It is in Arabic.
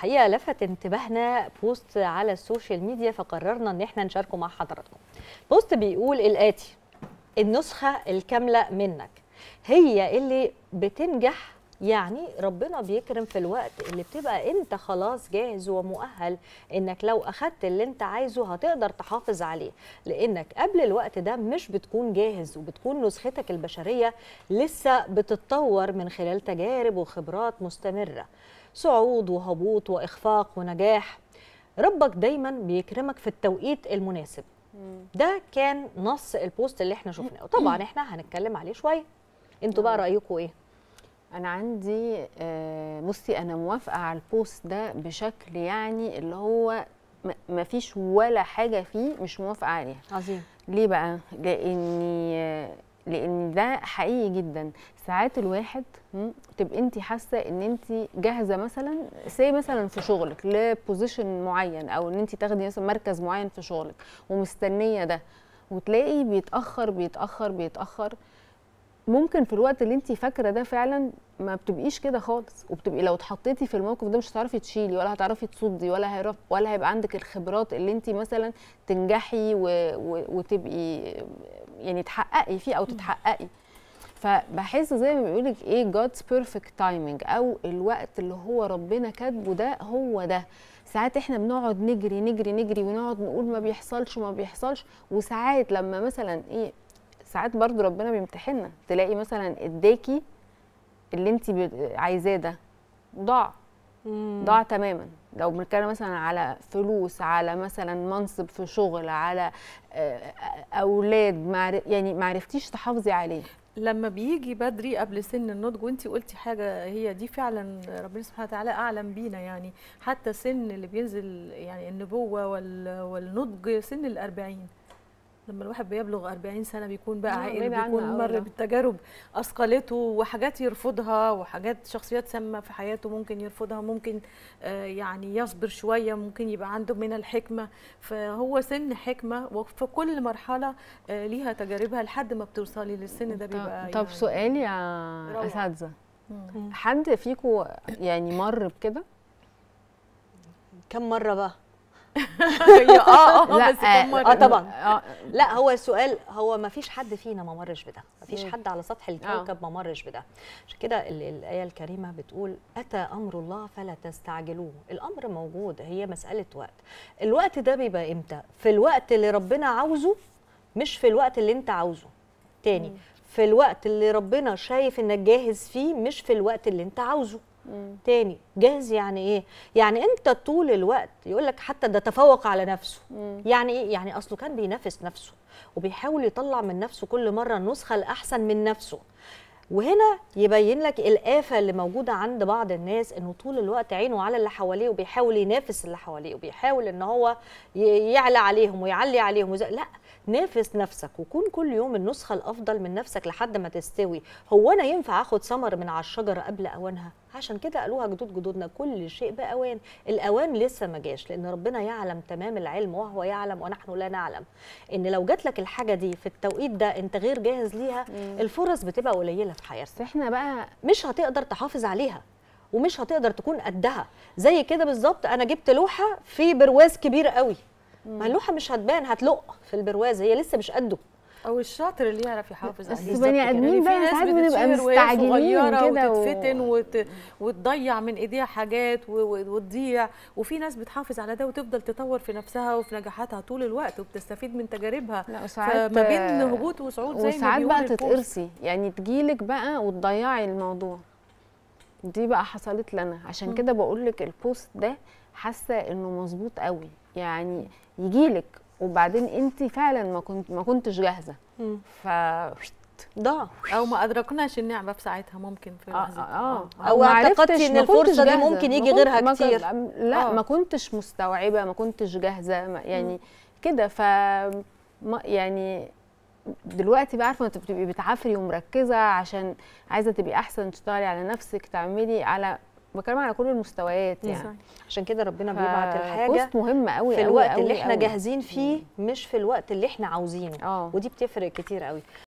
حقيقة لفت انتباهنا بوست على السوشيال ميديا فقررنا ان احنا نشاركه مع حضراتكم بوست بيقول الآتي النسخة الكاملة منك هي اللي بتنجح يعني ربنا بيكرم في الوقت اللي بتبقى انت خلاص جاهز ومؤهل انك لو اخدت اللي انت عايزه هتقدر تحافظ عليه لانك قبل الوقت ده مش بتكون جاهز وبتكون نسختك البشريه لسه بتتطور من خلال تجارب وخبرات مستمره صعود وهبوط واخفاق ونجاح ربك دايما بيكرمك في التوقيت المناسب ده كان نص البوست اللي احنا شفناه طبعا احنا هنتكلم عليه شويه انتوا بقى رايكم ايه انا عندي آه، بصي انا موافقه على البوست ده بشكل يعني اللي هو ما فيش ولا حاجه فيه مش موافقه عليها عظيم ليه بقى لاني آه، لان ده حقيقي جدا ساعات الواحد تبقى انت حاسه ان انت جاهزه مثلا سي مثلا في شغلك لبوزيشن معين او ان انت تاخدي مثلا مركز معين في شغلك ومستنيه ده وتلاقي بيتاخر بيتاخر بيتاخر ممكن في الوقت اللي انت فاكره ده فعلا ما بتبقيش كده خالص وبتبقي لو اتحطيتي في الموقف ده مش هتعرفي تشيلي ولا هتعرفي تصدي ولا هيرف ولا هيبقى عندك الخبرات اللي انت مثلا تنجحي و... و... وتبقي يعني تحققي فيه او تتحققي فبحس زي ما بيقول لك ايه جادز بيرفكت تايمينج او الوقت اللي هو ربنا كاتبه ده هو ده ساعات احنا بنقعد نجري نجري نجري ونقعد نقول ما بيحصلش ما بيحصلش وساعات لما مثلا ايه ساعات برضو ربنا بيمتحننا تلاقي مثلا اداكي اللي انت عايزاه ده ضاع ضاع تماما لو بنتكلم مثلا على فلوس على مثلا منصب في شغل على آه، آه، اولاد معرف يعني ما عرفتيش تحافظي عليه لما بيجي بدري قبل سن النضج وانت قلتي حاجه هي دي فعلا ربنا سبحانه وتعالى اعلم بينا يعني حتى سن اللي بينزل يعني النبوه والنضج سن الأربعين لما الواحد بيبلغ 40 سنه بيكون بقى آه، عائل بيكون مر آه. بتجارب اثقلته وحاجات يرفضها وحاجات شخصيات سامه في حياته ممكن يرفضها ممكن آه، يعني يصبر شويه ممكن يبقى عنده من الحكمه فهو سن حكمه وفي كل مرحله ليها تجاربها لحد ما بتوصلي للسن ده بيبقى طب يعني سؤال يا اساتذه حد فيكم يعني مر بكده كم مره بقى اه اه, آه، بس مره اه, آه، طبعا آه. لا هو السؤال هو ما فيش حد فينا ما مرش بده ما فيش حد على سطح الكوكب ما مرش بده عشان كده الايه الكريمه بتقول اتى امر الله فلا تستعجلوه الامر موجود هي مساله وقت الوقت ده بيبقى امتى في الوقت اللي ربنا عاوزه مش في الوقت اللي انت عاوزه تاني في الوقت اللي ربنا شايف انك جاهز فيه مش في الوقت اللي انت عاوزه مم. تاني جاهز يعني ايه يعني انت طول الوقت يقول لك حتى ده تفوق على نفسه مم. يعني ايه يعني اصله كان بينافس نفسه وبيحاول يطلع من نفسه كل مره النسخه الاحسن من نفسه وهنا يبين لك الآفة اللي موجودة عند بعض الناس انه طول الوقت عينه على اللي حواليه وبيحاول ينافس اللي حواليه وبيحاول ان هو يعلى عليهم ويعلي عليهم وزي... لا نافس نفسك وكون كل يوم النسخة الأفضل من نفسك لحد ما تستوي هو أنا ينفع أخد ثمر من على الشجرة قبل أوانها؟ عشان كده قالوها جدود جدودنا كل شيء باوان الاوان لسه ما جاش لان ربنا يعلم تمام العلم وهو يعلم ونحن لا نعلم ان لو جات لك الحاجه دي في التوقيت ده انت غير جاهز ليها مم. الفرص بتبقى قليله في حياتك احنا بقى مش هتقدر تحافظ عليها ومش هتقدر تكون قدها زي كده بالظبط انا جبت لوحه في برواز كبير قوي ما اللوحه مش هتبان هتلق في البرواز هي لسه مش قده او الشاطر اللي يعرف يحافظ عليه بس بني يعني. ادمين بقى ساعات بنبقى مستعجلين كده وتتفتن وت... وتضيع من ايديها حاجات و... وتضيع وفي ناس بتحافظ على ده وتفضل تطور في نفسها وفي نجاحاتها طول الوقت وبتستفيد من تجاربها لا وساعات فما بين هبوط وصعود زي وساعات بقى تتقرصي يعني تجيلك بقى وتضيعي الموضوع دي بقى حصلت لنا عشان كده بقول لك البوست ده حاسه انه مظبوط قوي يعني يجيلك وبعدين انت فعلا ما كنت ما كنتش جاهزه ف ضاع او ما ادركناش النعمه في ساعتها ممكن في آه, آه, آه, او اعتقدتي ان الفرصه دي ممكن يجي غيرها كتير لا آه. ما كنتش مستوعبه ما كنتش جاهزه يعني كده ف يعني دلوقتي بقى عارفه انت بتبقي بتعافري ومركزه عشان عايزه تبقي احسن تشتغلي على نفسك تعملي على بتكلم على كل المستويات يعني صحيح. عشان كده ربنا ف... بيبعت الحاجه مهم قوي في الوقت قوي اللي احنا قوي. جاهزين فيه مم. مش في الوقت اللي احنا عاوزينه اه. ودي بتفرق كتير قوي